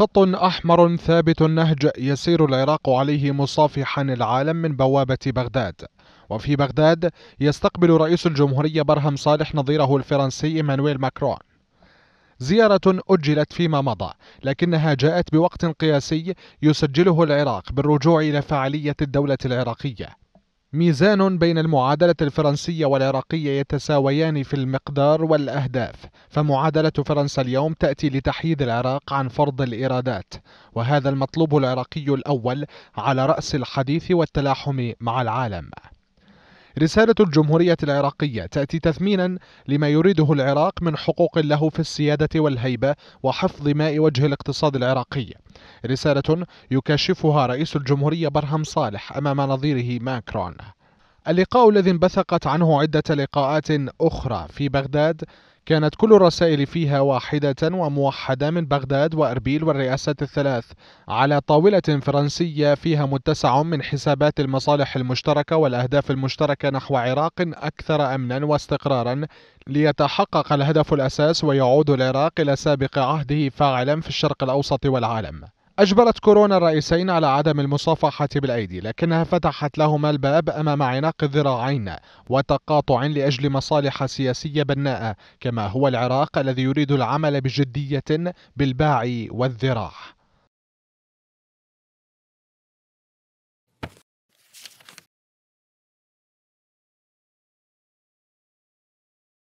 خط أحمر ثابت النهج يسير العراق عليه مصافحا العالم من بوابة بغداد وفي بغداد يستقبل رئيس الجمهورية برهم صالح نظيره الفرنسي إيمانويل ماكرون زيارة أجلت فيما مضى لكنها جاءت بوقت قياسي يسجله العراق بالرجوع إلى فعالية الدولة العراقية ميزان بين المعادلة الفرنسية والعراقية يتساويان في المقدار والأهداف فمعادلة فرنسا اليوم تأتي لتحييد العراق عن فرض الإيرادات وهذا المطلوب العراقي الأول على رأس الحديث والتلاحم مع العالم رسالة الجمهورية العراقية تأتي تثمينا لما يريده العراق من حقوق له في السيادة والهيبة وحفظ ماء وجه الاقتصاد العراقي. رسالة يكشفها رئيس الجمهورية برهم صالح أمام نظيره ماكرون. اللقاء الذي انبثقت عنه عدة لقاءات أخرى في بغداد كانت كل الرسائل فيها واحدة وموحدة من بغداد وأربيل والرئاسات الثلاث على طاولة فرنسية فيها متسع من حسابات المصالح المشتركة والأهداف المشتركة نحو عراق أكثر أمنا واستقرارا ليتحقق الهدف الأساس ويعود العراق إلى سابق عهده فاعلا في الشرق الأوسط والعالم أجبرت كورونا الرئيسين على عدم المصافحة بالأيدي لكنها فتحت لهما الباب أمام عناق الذراعين وتقاطع لأجل مصالح سياسية بناءة كما هو العراق الذي يريد العمل بجدية بالباع والذراع